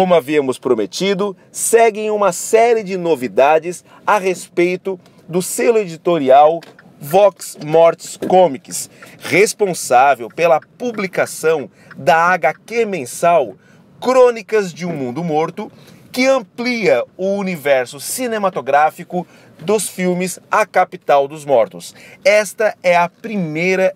Como havíamos prometido, seguem uma série de novidades a respeito do selo editorial Vox Mortis Comics, responsável pela publicação da HQ mensal Crônicas de um Mundo Morto, que amplia o universo cinematográfico dos filmes A Capital dos Mortos. Esta é a primeira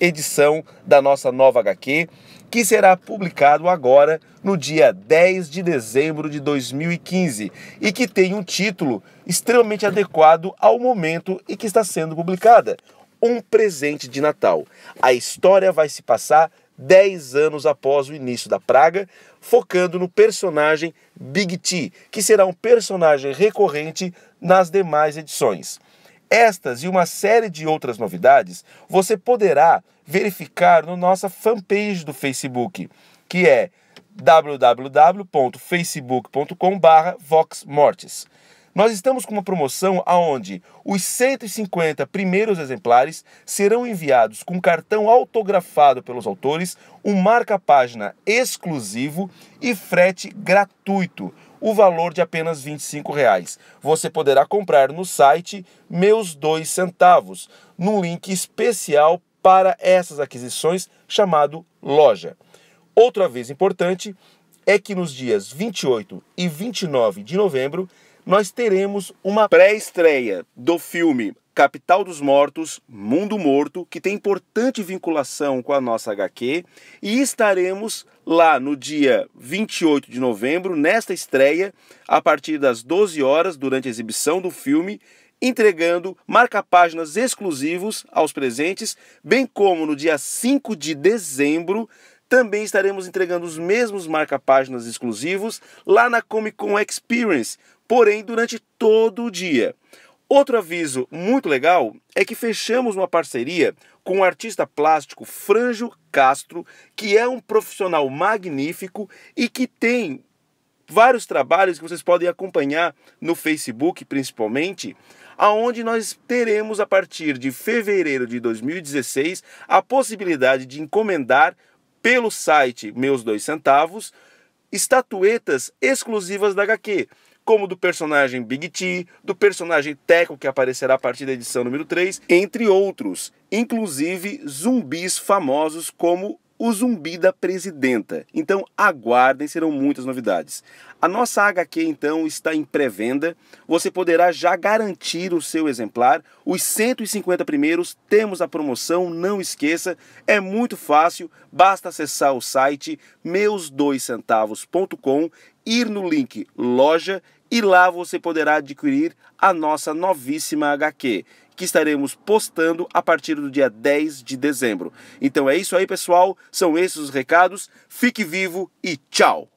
edição da nossa nova HQ que será publicado agora no dia 10 de dezembro de 2015 e que tem um título extremamente adequado ao momento em que está sendo publicada: Um Presente de Natal. A história vai se passar 10 anos após o início da praga, focando no personagem Big T, que será um personagem recorrente nas demais edições. Estas e uma série de outras novidades você poderá verificar no nossa fanpage do Facebook, que é www.facebook.com/voxmortis. Nós estamos com uma promoção aonde os 150 primeiros exemplares serão enviados com cartão autografado pelos autores, um marca-página exclusivo e frete gratuito, o valor de apenas R$ 25. Você poderá comprar no site Meus Dois Centavos, num link especial para essas aquisições, chamado loja. Outra vez importante é que nos dias 28 e 29 de novembro nós teremos uma pré-estreia do filme Capital dos Mortos, Mundo Morto, que tem importante vinculação com a nossa HQ, e estaremos lá no dia 28 de novembro, nesta estreia, a partir das 12 horas, durante a exibição do filme, entregando marca-páginas exclusivos aos presentes, bem como no dia 5 de dezembro também estaremos entregando os mesmos marca-páginas exclusivos lá na Comic Con Experience, porém durante todo o dia. Outro aviso muito legal é que fechamos uma parceria com o artista plástico Franjo Castro, que é um profissional magnífico e que tem vários trabalhos que vocês podem acompanhar no Facebook, principalmente, aonde nós teremos a partir de fevereiro de 2016 a possibilidade de encomendar pelo site Meus Dois Centavos estatuetas exclusivas da HQ, como do personagem Big T, do personagem Teco que aparecerá a partir da edição número 3, entre outros, inclusive zumbis famosos como o zumbi da presidenta. Então aguardem, serão muitas novidades. A nossa HQ então está em pré-venda. Você poderá já garantir o seu exemplar. Os 150 primeiros temos a promoção, não esqueça, é muito fácil, basta acessar o site meusdoiscentavos.com, ir no link loja e lá você poderá adquirir a nossa novíssima HQ, que estaremos postando a partir do dia 10 de dezembro. Então é isso aí, pessoal. São esses os recados. Fique vivo e tchau!